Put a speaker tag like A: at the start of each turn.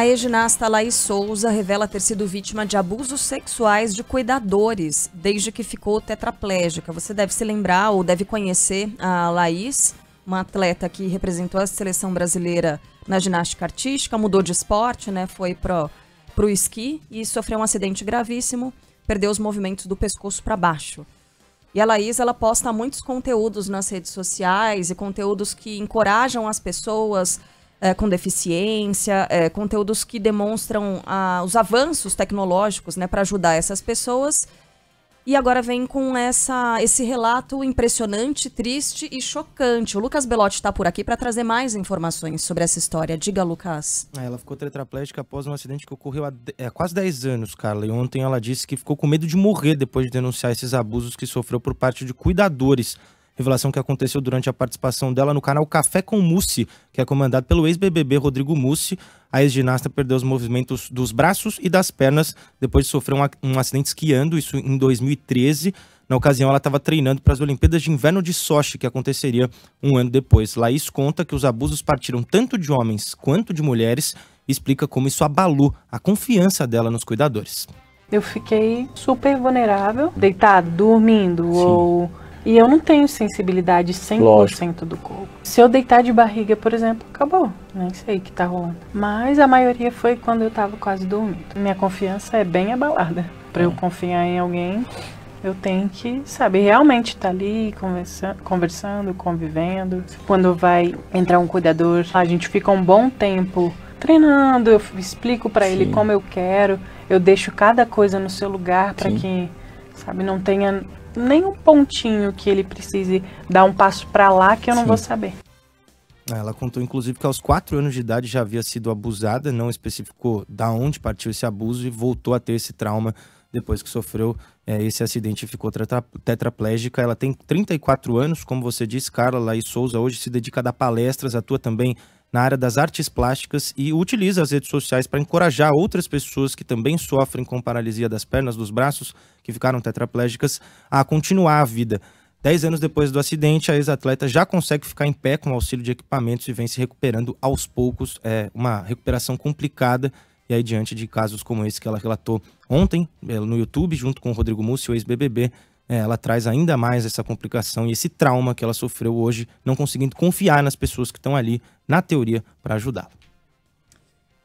A: A ginasta Laís Souza revela ter sido vítima de abusos sexuais de cuidadores desde que ficou tetraplégica. Você deve se lembrar ou deve conhecer a Laís, uma atleta que representou a seleção brasileira na ginástica artística, mudou de esporte, né? Foi pro pro esqui e sofreu um acidente gravíssimo, perdeu os movimentos do pescoço para baixo. E a Laís, ela posta muitos conteúdos nas redes sociais e conteúdos que encorajam as pessoas é, com deficiência, é, conteúdos que demonstram a, ah, os avanços tecnológicos né, para ajudar essas pessoas. E agora vem com essa, esse relato impressionante, triste e chocante. O Lucas Belotti está por aqui para trazer mais informações sobre essa história. Diga, Lucas.
B: É, ela ficou tetraplégica após um acidente que ocorreu há, é, quase 10 anos, Carla. E ontem ela disse que ficou com medo de morrer depois de denunciar esses abusos que sofreu por parte de cuidadores revelação que aconteceu durante a participação dela no canal Café com Mussi, que é comandado pelo ex-BBB Rodrigo Mussi. A ex-ginasta perdeu os movimentos dos braços e das pernas depois de sofrer um acidente esquiando, isso em 2013. Na ocasião, ela estava treinando para as Olimpíadas de Inverno de Sochi, que aconteceria um ano depois. Laís conta que os abusos partiram tanto de homens quanto de mulheres e explica como isso abalou a confiança dela nos cuidadores.
C: Eu fiquei super vulnerável, deitada, dormindo Sim. ou e eu não tenho sensibilidade 100% Lógico. do corpo. Se eu deitar de barriga, por exemplo, acabou. Nem sei o que tá rolando. Mas a maioria foi quando eu tava quase dormindo. Minha confiança é bem abalada. Para é. eu confiar em alguém, eu tenho que saber realmente estar tá ali conversa conversando, convivendo. Quando vai entrar um cuidador, a gente fica um bom tempo treinando, eu explico para ele como eu quero, eu deixo cada coisa no seu lugar para que, sabe, não tenha nem um pontinho que ele precise dar um passo para lá que eu não vou saber.
B: É, ela contou, inclusive, que aos 4 anos de idade já havia sido abusada, não especificou da onde partiu esse abuso e voltou a ter esse trauma depois que sofreu é, esse acidente e ficou tetraplégica. Ela tem 34 anos, como você disse, Carla Laís Souza, hoje se dedica a dar palestras, atua também na área das artes plásticas e utiliza as redes sociais para encorajar outras pessoas que também sofrem com paralisia das pernas, dos braços, que ficaram tetraplégicas, a continuar a vida. Dez anos depois do acidente, a ex-atleta já consegue ficar em pé com auxílio de equipamentos e vem se recuperando aos poucos. É uma recuperação complicada. E aí, diante de casos como esse que ela relatou ontem eh, no YouTube, junto com o Rodrigo Mussi, o ex-BBB, é, ela traz ainda mais essa complicação e esse trauma que ela sofreu hoje, não conseguindo confiar nas pessoas que estão ali, na teoria, para ajudá-la.